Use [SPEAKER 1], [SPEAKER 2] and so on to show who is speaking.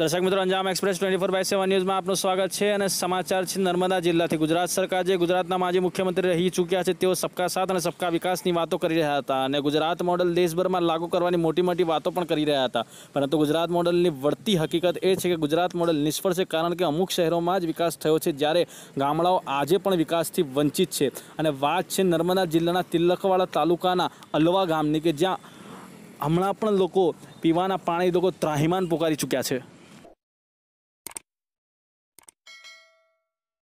[SPEAKER 1] દરસાખે મિત્રો અંજામ express 24/7 news માં આપનું સ્વાગત છે અને સમાચાર છે નર્મદા જિલ્લાથી ગુજરાત સરકાર જે ગુજરાતનામાં આજે મુખ્યમંત્રી રહી ચૂક્યા છે તેવ સબકા સાથ અને સબકા વિકાસ ની વાતતો કરી રહ્યા હતા અને ગુજરાત મોડેલ દેશવરમાં લાગુ કરવાની મોટી મોટી વાતો પણ કરી રહ્યા હતા પરંતુ ગુજરાત મોડેલ ની વર્તી હકીકત એ છે કે ગુજરાત મોડેલ નિસ્વર્ષ કારણ કે અમુક શહેરોમાં જ વિકાસ થયો છે જ્યારે ગામડાઓ આજે પણ વિકાસથી વંચિત છે અને વાત છે નર્મદા જિલ્લાના તિલકવાડા તાલુકાના અલવા ગામની કે જ્યાં આપણા પણ લોકો પીવાના પાણી લોકો ત્રાહીમાન પોકારી ચૂક્યા છે